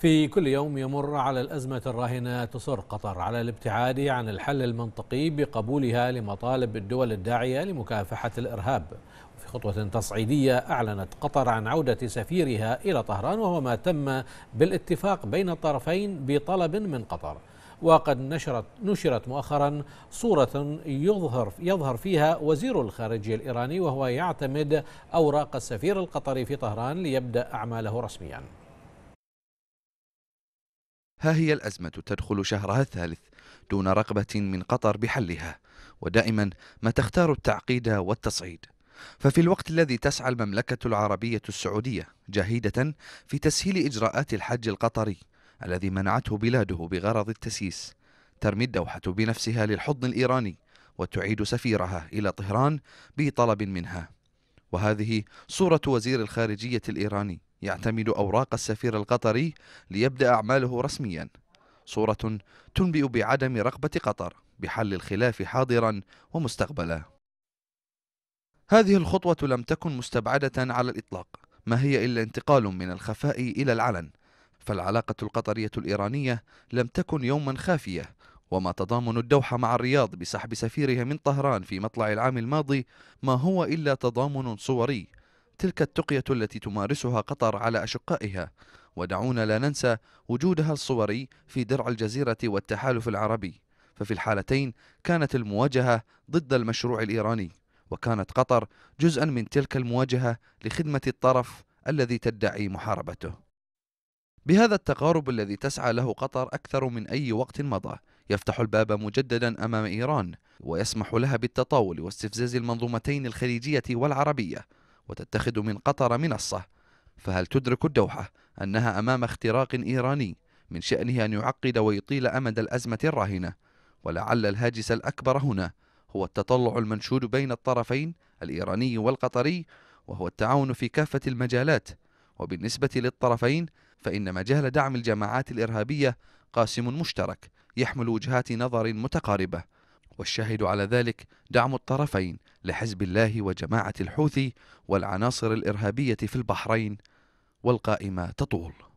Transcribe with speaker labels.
Speaker 1: في كل يوم يمر على الأزمة الراهنة تصر قطر على الابتعاد عن الحل المنطقي بقبولها لمطالب الدول الداعية لمكافحة الإرهاب في خطوة تصعيدية أعلنت قطر عن عودة سفيرها إلى طهران وهو ما تم بالاتفاق بين الطرفين بطلب من قطر وقد نشرت نشرت مؤخرا صورة يظهر يظهر فيها وزير الخارجية الإيراني وهو يعتمد أوراق السفير القطري في طهران ليبدأ أعماله رسمياً
Speaker 2: ها هي الأزمة تدخل شهرها الثالث دون رغبة من قطر بحلها ودائما ما تختار التعقيد والتصعيد ففي الوقت الذي تسعى المملكة العربية السعودية جاهدة في تسهيل إجراءات الحج القطري الذي منعته بلاده بغرض التسييس ترمي الدوحة بنفسها للحضن الإيراني وتعيد سفيرها إلى طهران بطلب منها وهذه صورة وزير الخارجية الإيراني يعتمد أوراق السفير القطري ليبدأ أعماله رسميا صورة تنبئ بعدم رغبة قطر بحل الخلاف حاضرا ومستقبلا هذه الخطوة لم تكن مستبعدة على الإطلاق ما هي إلا انتقال من الخفاء إلى العلن فالعلاقة القطرية الإيرانية لم تكن يوما خافية وما تضامن الدوحة مع الرياض بسحب سفيرها من طهران في مطلع العام الماضي ما هو إلا تضامن صوري تلك التقية التي تمارسها قطر على أشقائها ودعونا لا ننسى وجودها الصوري في درع الجزيرة والتحالف العربي ففي الحالتين كانت المواجهة ضد المشروع الإيراني وكانت قطر جزءا من تلك المواجهة لخدمة الطرف الذي تدعي محاربته بهذا التقارب الذي تسعى له قطر أكثر من أي وقت مضى يفتح الباب مجددا أمام إيران ويسمح لها بالتطاول واستفزاز المنظومتين الخليجية والعربية وتتخذ من قطر منصة فهل تدرك الدوحة أنها أمام اختراق إيراني من شأنه أن يعقد ويطيل أمد الأزمة الراهنة ولعل الهاجس الأكبر هنا هو التطلع المنشود بين الطرفين الإيراني والقطري وهو التعاون في كافة المجالات وبالنسبة للطرفين فإن مجال دعم الجماعات الإرهابية قاسم مشترك يحمل وجهات نظر متقاربة والشاهد على ذلك دعم الطرفين لحزب الله وجماعة الحوثي والعناصر الإرهابية في البحرين والقائمة تطول